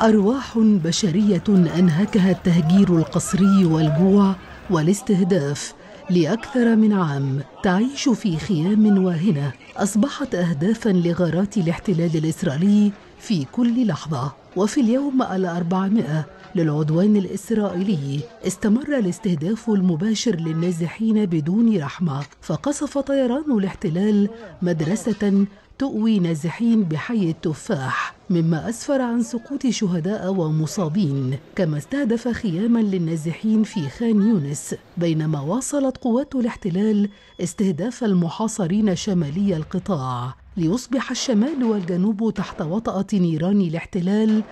أرواح بشرية أنهكها التهجير القسري والجوع والاستهداف لأكثر من عام تعيش في خيام واهنة أصبحت أهدافا لغارات الاحتلال الإسرائيلي في كل لحظة وفي اليوم الأربعمائة للعدوان الإسرائيلي استمر الاستهداف المباشر للنازحين بدون رحمة فقصف طيران الاحتلال مدرسة تؤوي نازحين بحي التفاح مما أسفر عن سقوط شهداء ومصابين كما استهدف خياما للنازحين في خان يونس بينما واصلت قوات الاحتلال استهداف المحاصرين شمالي القطاع ليصبح الشمال والجنوب تحت وطأة نيران الاحتلال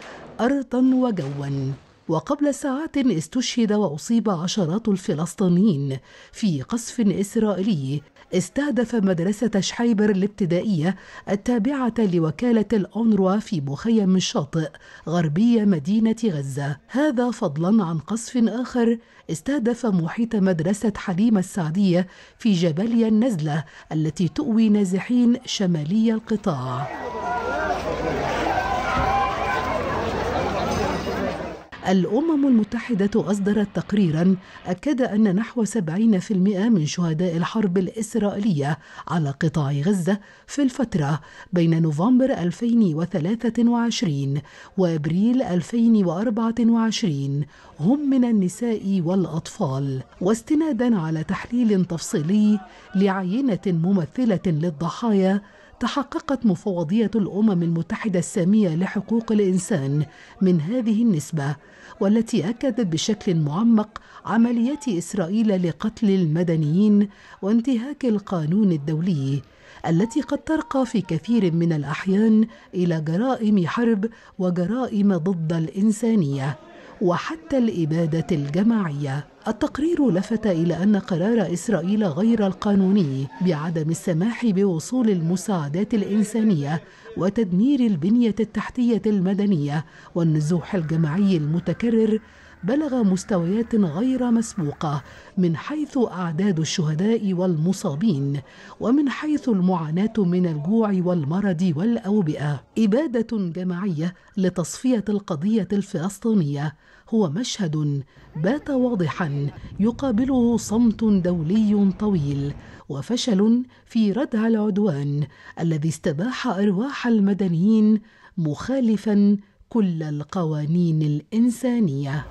أرضا وجوا وقبل ساعات استشهد وأصيب عشرات الفلسطينيين في قصف إسرائيلي استهدف مدرسة شحيبر الابتدائية التابعة لوكالة الأونروا في مخيم الشاطئ غربية مدينة غزة هذا فضلا عن قصف آخر استهدف محيط مدرسة حليمة السعدية في جباليا النزلة التي تؤوي نازحين شمالي القطاع الأمم المتحدة أصدرت تقريرا أكد أن نحو 70% من شهداء الحرب الإسرائيلية على قطاع غزة في الفترة بين نوفمبر 2023 وأبريل 2024 هم من النساء والأطفال واستنادا على تحليل تفصيلي لعينة ممثلة للضحايا تحققت مفوضية الأمم المتحدة السامية لحقوق الإنسان من هذه النسبة والتي أكدت بشكل معمق عمليات إسرائيل لقتل المدنيين وانتهاك القانون الدولي التي قد ترقى في كثير من الأحيان إلى جرائم حرب وجرائم ضد الإنسانية وحتى الإبادة الجماعية التقرير لفت إلى أن قرار إسرائيل غير القانوني بعدم السماح بوصول المساعدات الإنسانية وتدمير البنية التحتية المدنية والنزوح الجماعي المتكرر بلغ مستويات غير مسبوقه من حيث اعداد الشهداء والمصابين ومن حيث المعاناه من الجوع والمرض والاوبئه اباده جماعيه لتصفيه القضيه الفلسطينيه هو مشهد بات واضحا يقابله صمت دولي طويل وفشل في ردع العدوان الذي استباح ارواح المدنيين مخالفا كل القوانين الانسانيه